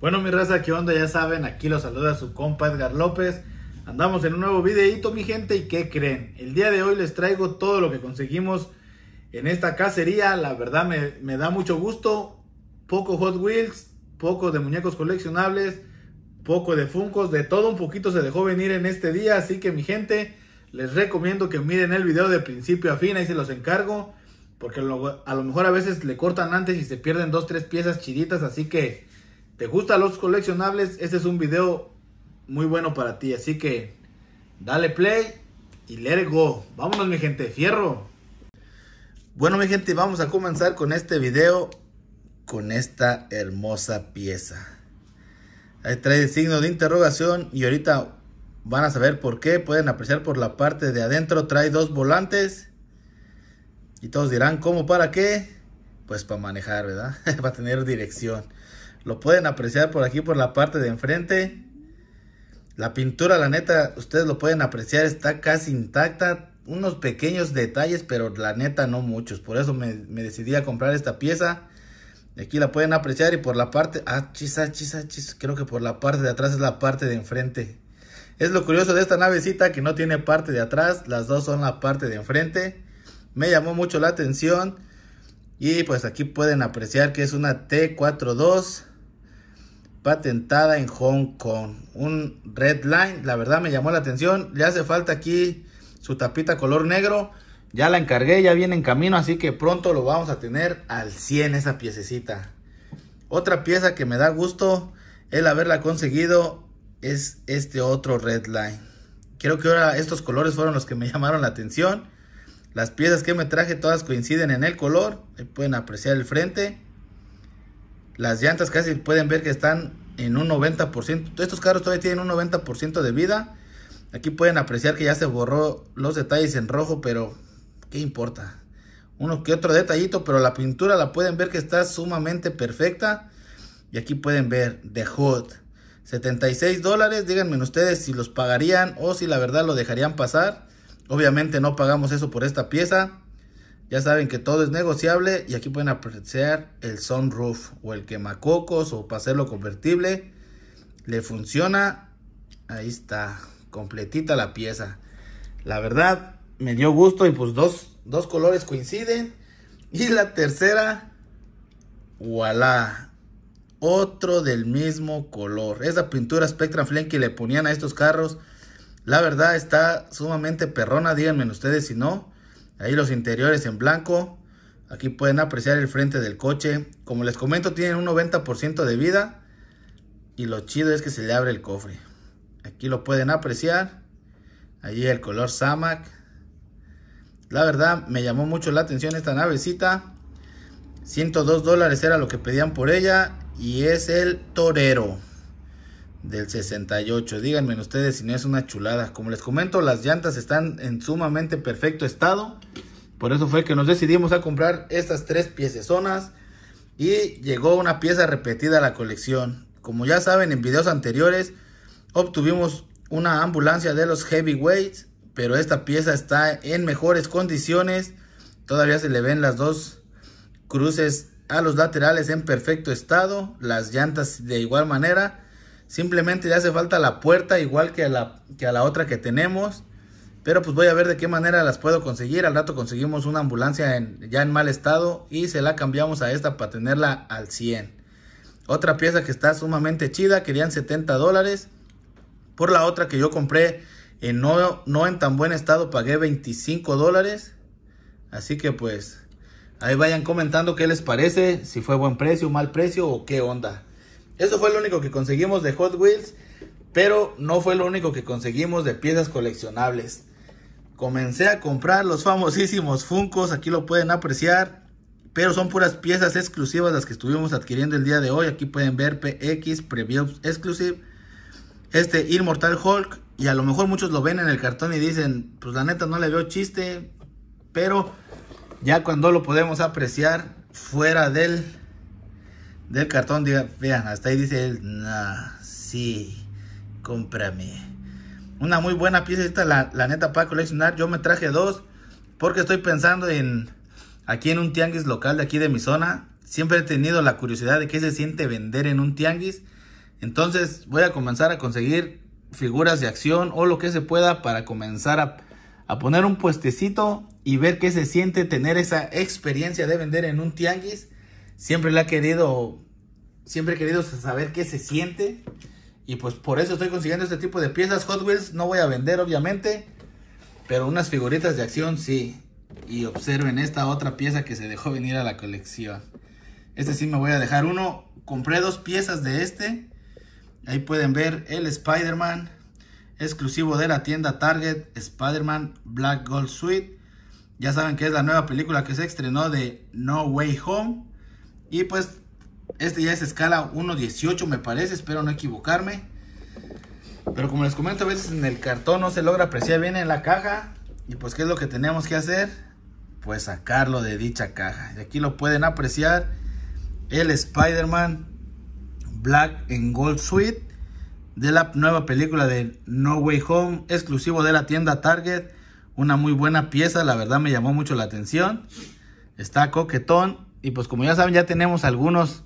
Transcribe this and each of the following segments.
Bueno, mi raza, ¿qué onda? Ya saben, aquí los saluda su compa Edgar López. Andamos en un nuevo videito, mi gente, ¿y qué creen? El día de hoy les traigo todo lo que conseguimos en esta cacería. La verdad me, da mucho gusto. Poco Hot Wheels, poco de muñecos coleccionables, poco de Funcos, de todo un poquito se dejó venir en este día. Así que, mi gente, les recomiendo que miren el video de principio a fin, ahí se los encargo. Porque a lo mejor a veces le cortan antes y se pierden dos, tres piezas chiditas, así que ¿Te gustan los coleccionables? Este es un video muy bueno para ti. Así que dale play y let Vámonos mi gente, fierro. Bueno mi gente, vamos a comenzar con este video. Con esta hermosa pieza. Ahí trae signo de interrogación y ahorita van a saber por qué. Pueden apreciar por la parte de adentro. Trae dos volantes. Y todos dirán, ¿cómo? ¿Para qué? Pues para manejar, ¿verdad? para tener dirección. Lo pueden apreciar por aquí, por la parte de enfrente. La pintura, la neta, ustedes lo pueden apreciar, está casi intacta. Unos pequeños detalles, pero la neta no muchos. Por eso me, decidí a comprar esta pieza. Aquí la pueden apreciar y por la parte... Ah, ah, ah, chis, Creo que por la parte de atrás es la parte de enfrente. Es lo curioso de esta navecita que no tiene parte de atrás. Las dos son la parte de enfrente. Me llamó mucho la atención. Y pues aquí pueden apreciar que es una T42 patentada en Hong Kong. Un red line, la verdad me llamó la atención. Le hace falta aquí su tapita color negro. Ya la encargué, ya viene en camino, así que pronto lo vamos a tener al 100 esa piececita. Otra pieza que me da gusto el haberla conseguido es este otro red line. Creo que ahora estos colores fueron los que me llamaron la atención. Las piezas que me traje todas coinciden en el color. Pueden apreciar el frente. Las llantas casi pueden ver que están en un 90%. Estos carros todavía tienen un 90% de vida. Aquí pueden apreciar que ya se borró los detalles en rojo, pero ¿qué importa? Uno que otro detallito, pero la pintura la pueden ver que está sumamente perfecta. Y aquí pueden ver The Hood. 76 dólares, díganme ustedes si los pagarían o si la verdad lo dejarían pasar. Obviamente no pagamos eso por esta pieza. Ya saben que todo es negociable y aquí pueden apreciar el sunroof o el quemacocos o para hacerlo convertible. Le funciona. Ahí está, completita la pieza. La verdad, me dio gusto y pues dos, colores coinciden. Y la tercera, voilà, otro del mismo color. Esa pintura Spectrum Flame que le ponían a estos carros, la verdad está sumamente perrona, díganme ustedes si no. Ahí los interiores en blanco. Aquí pueden apreciar el frente del coche. Como les comento, tienen un 90% de vida. Y lo chido es que se le abre el cofre. Aquí lo pueden apreciar. Allí el color Samac, La verdad, me llamó mucho la atención esta navecita. 102 dólares era lo que pedían por ella. Y es el Torero del 68. Díganme ustedes si no es una chulada. Como les comento, las llantas están en sumamente perfecto estado. Por eso fue que nos decidimos a comprar estas tres piezas Y llegó una pieza repetida a la colección. Como ya saben en videos anteriores, obtuvimos una ambulancia de los heavyweights. Pero esta pieza está en mejores condiciones. Todavía se le ven las dos cruces a los laterales en perfecto estado. Las llantas de igual manera Simplemente le hace falta la puerta igual que a la, que a la otra que tenemos. Pero pues voy a ver de qué manera las puedo conseguir. Al rato conseguimos una ambulancia ya en mal estado y se la cambiamos a esta para tenerla al 100. Otra pieza que está sumamente chida, querían 70 dólares. Por la otra que yo compré en no, no en tan buen estado, pagué 25 dólares. Así que pues ahí vayan comentando qué les parece, si fue buen precio, mal precio o qué onda. Eso fue lo único que conseguimos de Hot Wheels, pero no fue lo único que conseguimos de piezas coleccionables. Comencé a comprar los famosísimos Funcos, aquí lo pueden apreciar, pero son puras piezas exclusivas las que estuvimos adquiriendo el día de hoy. Aquí pueden ver PX Preview Exclusive, este Immortal Hulk, y a lo mejor muchos lo ven en el cartón y dicen, pues la neta no le veo chiste, pero ya cuando lo podemos apreciar fuera del del cartón, diga, vean, hasta ahí dice él, sí, cómprame. Una muy buena pieza esta, la, la neta, para coleccionar. Yo me traje dos porque estoy pensando en aquí en un tianguis local de aquí de mi zona. Siempre he tenido la curiosidad de qué se siente vender en un tianguis. Entonces voy a comenzar a conseguir figuras de acción o lo que se pueda para comenzar a poner un puestecito y ver qué se siente tener esa experiencia de vender en un tianguis siempre le ha querido, siempre he querido saber qué se siente. Y pues por eso estoy consiguiendo este tipo de piezas. Hot Wheels no voy a vender, obviamente. Pero unas figuritas de acción sí. Y observen esta otra pieza que se dejó venir a la colección. Este sí me voy a dejar uno. Compré dos piezas de este. Ahí pueden ver el Spider-Man. Exclusivo de la tienda Target. Spider-Man Black Gold Suite. Ya saben que es la nueva película que se estrenó de No Way Home. Y pues este ya es escala 1.18 me parece, espero no equivocarme. Pero como les comento, a veces en el cartón no se logra apreciar bien en la caja. Y pues qué es lo que tenemos que hacer? Pues sacarlo de dicha caja. Y aquí lo pueden apreciar el Spider-Man Black and Gold Suite de la nueva película de No Way Home, exclusivo de la tienda Target. Una muy buena pieza, la verdad me llamó mucho la atención. Está coquetón y pues como ya saben, ya tenemos algunos.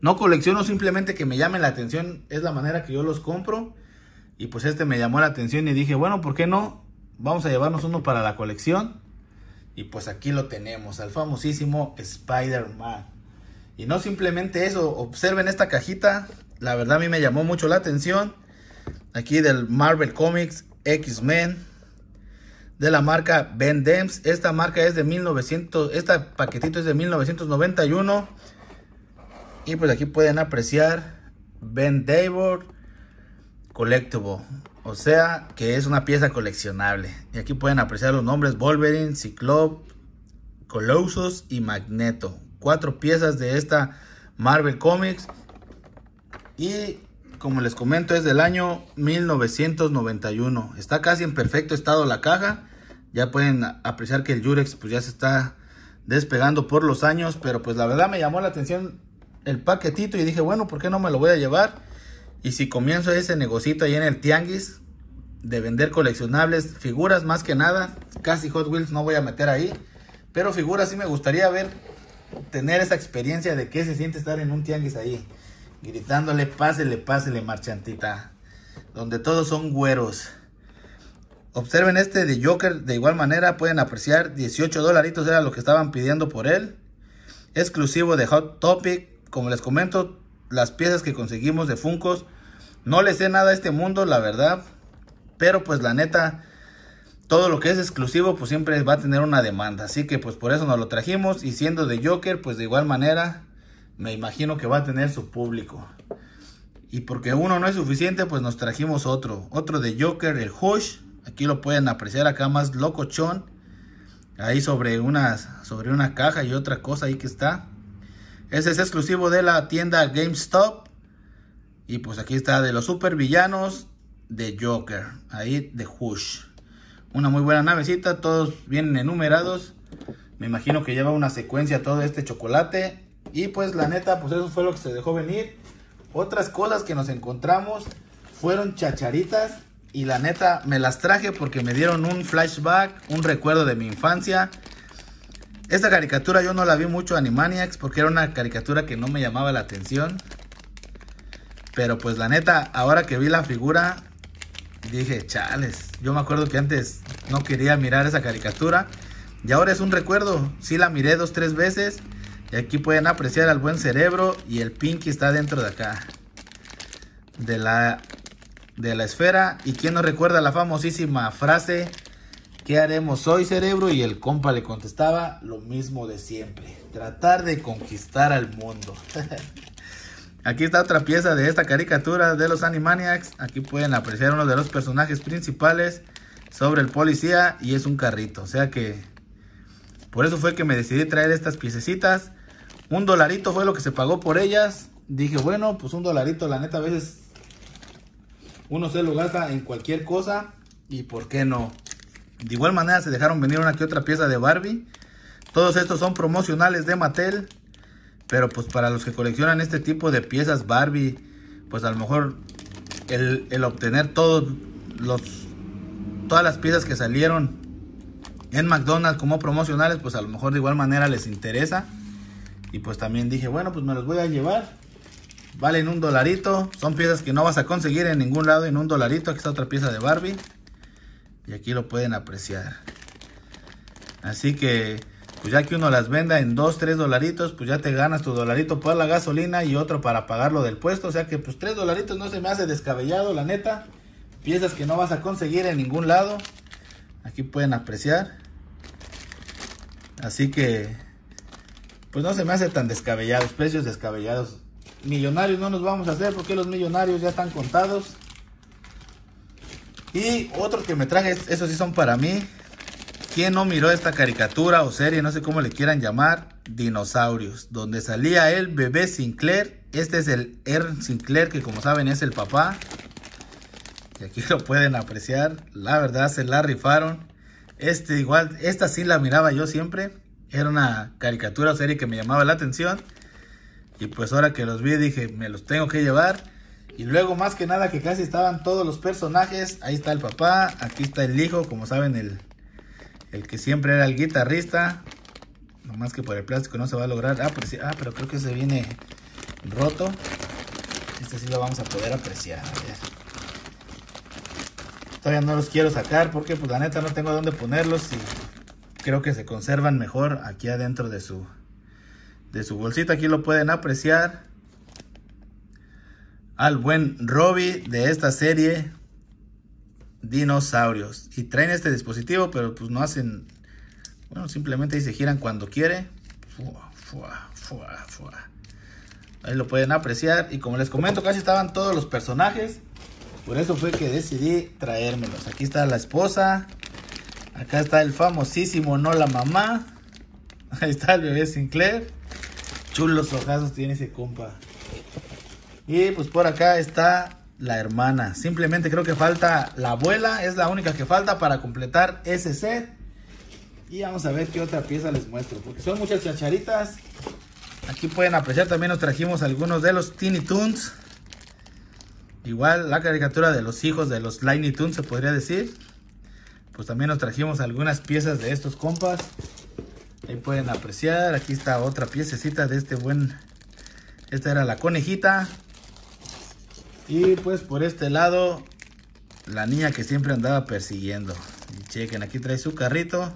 No colecciono, simplemente que me llamen la atención. Es la manera que yo los compro. Y pues este me llamó la atención y dije, bueno, ¿por qué no? Vamos a llevarnos uno para la colección. Y pues aquí lo tenemos, al famosísimo Spider-Man. Y no simplemente eso, observen esta cajita. La verdad a mí me llamó mucho la atención. Aquí del Marvel Comics, X-Men, de la marca Ben Dems. Esta marca es de 1900, este paquetito es de 1991. Y pues aquí pueden apreciar Ben Collectible. O sea que es una pieza coleccionable. Y aquí pueden apreciar los nombres Wolverine, Cyclops, Colossus y Magneto. Cuatro piezas de esta Marvel Comics. Y como les comento es del año 1991. Está casi en perfecto estado la caja. Ya pueden apreciar que el Jurex pues ya se está despegando por los años, pero pues la verdad me llamó la atención el paquetito y dije, bueno, ¿por qué no me lo voy a llevar? Y si comienzo ese negocito ahí en el Tianguis de vender coleccionables, figuras más que nada, casi Hot Wheels no voy a meter ahí, pero figuras sí me gustaría ver, tener esa experiencia de qué se siente estar en un Tianguis ahí, gritándole, pásele, pásele, marchantita, donde todos son güeros. Observen este de Joker, de igual manera pueden apreciar 18 dolaritos era lo que estaban pidiendo por él. Exclusivo de Hot Topic, como les comento, las piezas que conseguimos de Funkos, no les sé nada a este mundo, la verdad. Pero pues la neta, todo lo que es exclusivo pues siempre va a tener una demanda. Así que pues por eso nos lo trajimos y siendo de Joker pues de igual manera me imagino que va a tener su público. Y porque uno no es suficiente pues nos trajimos otro. Otro de Joker, el Hush. Aquí lo pueden apreciar acá más locochón. Ahí sobre una, sobre una caja y otra cosa ahí que está. Ese es exclusivo de la tienda GameStop. Y pues aquí está de los supervillanos de Joker. Ahí de Hush. Una muy buena navecita. Todos vienen enumerados. Me imagino que lleva una secuencia todo este chocolate. Y pues la neta, pues eso fue lo que se dejó venir. Otras cosas que nos encontramos fueron chacharitas y la neta, me las traje porque me dieron un flashback, un recuerdo de mi infancia. Esta caricatura yo no la vi mucho Animaniacs porque era una caricatura que no me llamaba la atención. Pero pues la neta, ahora que vi la figura, dije, chales, yo me acuerdo que antes no quería mirar esa caricatura. Y ahora es un recuerdo, sí la miré dos, tres veces. Y aquí pueden apreciar al buen cerebro y el Pinky está dentro de acá. De la de la esfera. ¿Y quien nos recuerda la famosísima frase? ¿Qué haremos hoy, cerebro? Y el compa le contestaba lo mismo de siempre. Tratar de conquistar al mundo. Aquí está otra pieza de esta caricatura de los Animaniacs. Aquí pueden apreciar uno de los personajes principales sobre el policía y es un carrito. O sea que por eso fue que me decidí traer estas piececitas. Un dolarito fue lo que se pagó por ellas. Dije, bueno, pues un dolarito la neta a veces uno se lo gasta en cualquier cosa y por qué no. De igual manera se dejaron venir una que otra pieza de Barbie. Todos estos son promocionales de Mattel. Pero pues para los que coleccionan este tipo de piezas Barbie, pues a lo mejor el, obtener todos los, todas las piezas que salieron en McDonald's como promocionales, pues a lo mejor de igual manera les interesa. Y pues también dije, bueno, pues me los voy a llevar. Valen un dolarito. Son piezas que no vas a conseguir en ningún lado en un dolarito. Aquí está otra pieza de Barbie. Y aquí lo pueden apreciar. Así que, pues ya que uno las venda en 2, 3 dolaritos, pues ya te ganas tu dolarito para la gasolina y otro para pagar lo del puesto. O sea que, pues 3 dolaritos no se me hace descabellado, la neta. Piezas que no vas a conseguir en ningún lado. Aquí pueden apreciar. Así que, pues no se me hace tan descabellados, precios descabellados Millonarios no nos vamos a hacer porque los millonarios ya están contados. Y otro que me traje, esos sí son para mí. ¿Quién no miró esta caricatura o serie, no sé cómo le quieran llamar? Dinosaurios, donde salía el bebé Sinclair. Este es el Ern Sinclair, que como saben es el papá. Y aquí lo pueden apreciar. La verdad, se la rifaron. Este igual, esta sí la miraba yo siempre. Era una caricatura o serie que me llamaba la atención. Y pues ahora que los vi dije, me los tengo que llevar. Y luego más que nada que casi estaban todos los personajes. Ahí está el papá, aquí está el hijo, como saben el, que siempre era el guitarrista. Nomás que por el plástico no se va a lograr. Ah, pero, pues ah, pero creo que se viene roto. Este sí lo vamos a poder apreciar. A ver. Todavía no los quiero sacar porque pues la neta no tengo dónde ponerlos y creo que se conservan mejor aquí adentro de su, de su bolsita. Aquí lo pueden apreciar. Al buen Robbie de esta serie Dinosaurios. Y traen este dispositivo, pero pues no hacen... Bueno, simplemente ahí se giran cuando quiere. Ahí lo pueden apreciar. Y como les comento, casi estaban todos los personajes. Por eso fue que decidí traérmelos. Aquí está la esposa. Acá está el famosísimo No la Mamá. Ahí está el bebé Sinclair. Chulos ojazos tiene ese compa. Y pues por acá está la hermana. Simplemente creo que falta la abuela. Es la única que falta para completar ese set. Y vamos a ver qué otra pieza les muestro. Porque son muchas chacharitas. Aquí pueden apreciar también nos trajimos algunos de los Tiny Toons. Igual la caricatura de los hijos de los Liney Toons se podría decir. Pues también nos trajimos algunas piezas de estos compas. Ahí pueden apreciar, aquí está otra piececita de este buen... Esta era la conejita. Y pues por este lado, la niña que siempre andaba persiguiendo. Y chequen, aquí trae su carrito.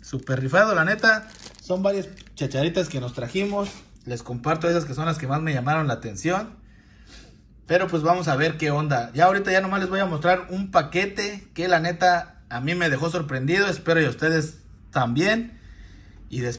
Super rifado, la neta. Son varias chacharitas que nos trajimos. Les comparto esas que son las que más me llamaron la atención. Pero pues vamos a ver qué onda. Ya ahorita ya nomás les voy a mostrar un paquete que la neta a mí me dejó sorprendido. Espero y a ustedes también. Y después